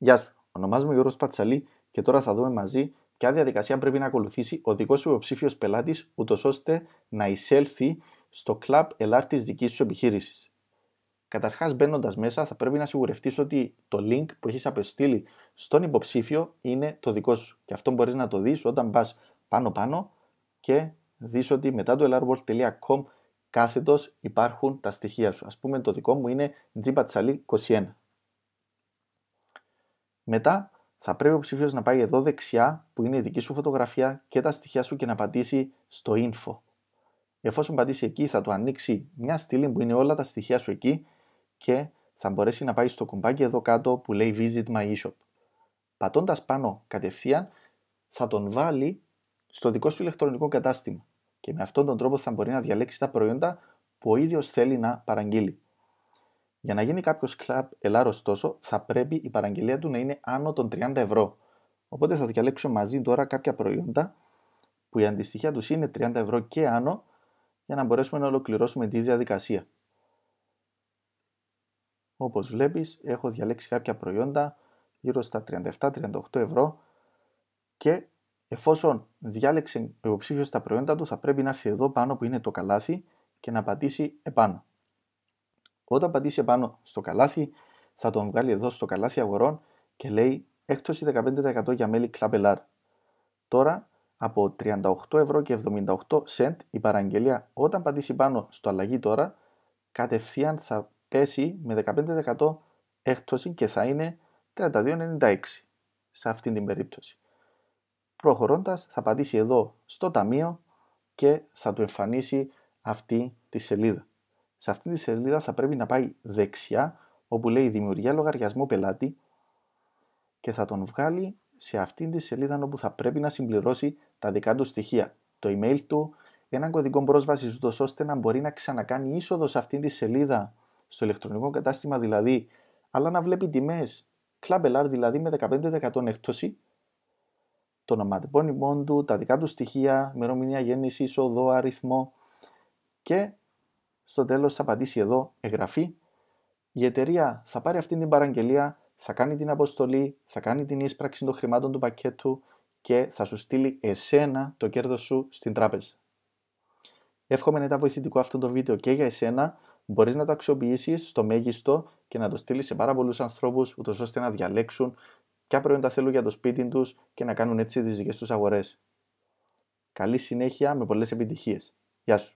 Γεια σου. Ονομάζομαι Γιώργος Πατσαλή και τώρα θα δούμε μαζί ποια διαδικασία πρέπει να ακολουθήσει ο δικός σου υποψήφιος πελάτης, ούτως ώστε να εισέλθει στο Club LR της δικής σου επιχείρησης. Καταρχάς, μπαίνοντας μέσα, θα πρέπει να σιγουρευτείς ότι το link που έχεις απεστείλει στον υποψήφιο είναι το δικό σου. Και αυτό μπορείς να το δεις όταν πας πάνω-πάνω και δεις ότι μετά το lrworld.com κάθετος υπάρχουν τα στοιχεία σου. Ας πούμε, το δικό μου είναι gpatsali21. Μετά θα πρέπει ο ψηφίος να πάει εδώ δεξιά που είναι η δική σου φωτογραφία και τα στοιχεία σου και να πατήσει στο info. Εφόσον πατήσει εκεί θα του ανοίξει μια στήλη που είναι όλα τα στοιχεία σου εκεί και θα μπορέσει να πάει στο κουμπάκι εδώ κάτω που λέει Visit My e-shop. Πατώντας πάνω κατευθείαν θα τον βάλει στο δικό σου ηλεκτρονικό κατάστημα και με αυτόν τον τρόπο θα μπορεί να διαλέξει τα προϊόντα που ο ίδιος θέλει να παραγγείλει. Για να γίνει κάποιος κλαμπ ελάρο τόσο, θα πρέπει η παραγγελία του να είναι άνω των 30 ευρώ. Οπότε θα διαλέξω μαζί τώρα κάποια προϊόντα που η αντιστοιχεία τους είναι 30 ευρώ και άνω για να μπορέσουμε να ολοκληρώσουμε τη διαδικασία. Όπως βλέπεις έχω διαλέξει κάποια προϊόντα γύρω στα 37-38 ευρώ και εφόσον διάλεξε ο υποψήφιος τα προϊόντα του θα πρέπει να έρθει εδώ πάνω που είναι το καλάθι και να πατήσει επάνω. Όταν πατήσει πάνω στο καλάθι, θα τον βγάλει εδώ στο καλάθι αγορών και λέει έκπτωση 15% για μέλη κλαπελάρ. Τώρα από 38 ευρώ και 78 cent η παραγγελία όταν πατήσει πάνω στο αλλαγή τώρα κατευθείαν θα πέσει με 15% έκπτωση και θα είναι 32,96 σε αυτή την περίπτωση. Προχωρώντας θα πατήσει εδώ στο ταμείο και θα του εμφανίσει αυτή τη σελίδα. Σε αυτή τη σελίδα θα πρέπει να πάει δεξιά όπου λέει δημιουργία λογαριασμού πελάτη και θα τον βγάλει σε αυτή τη σελίδα όπου θα πρέπει να συμπληρώσει τα δικά του στοιχεία, το email του, έναν κωδικό πρόσβαση ώστε να μπορεί να ξανακάνει είσοδο σε αυτή τη σελίδα στο ηλεκτρονικό κατάστημα δηλαδή, αλλά να βλέπει τιμές κλαμπελάρ δηλαδή με 15% έκπτωση, το ονοματεπώνυμό του, τα δικά του στοιχεία, ημερομηνία γέννησης, είσοδο, αριθμό και στο τέλος θα πατήσει εδώ εγγραφή. Η εταιρεία θα πάρει αυτή την παραγγελία, θα κάνει την αποστολή, θα κάνει την ίσπραξη των χρημάτων του πακέτου και θα σου στείλει εσένα το κέρδος σου στην τράπεζα. Εύχομαι να ήταν βοηθητικό αυτό το βίντεο και για εσένα. Μπορείς να το αξιοποιήσεις στο μέγιστο και να το στείλεις σε πάρα πολλούς ανθρώπους, ούτως ώστε να διαλέξουν ποια προϊόντα θέλουν για το σπίτι τους και να κάνουν έτσι τις δικές τους αγορές. Καλή συνέχεια με πολλές επιτυχίες. Γεια σου.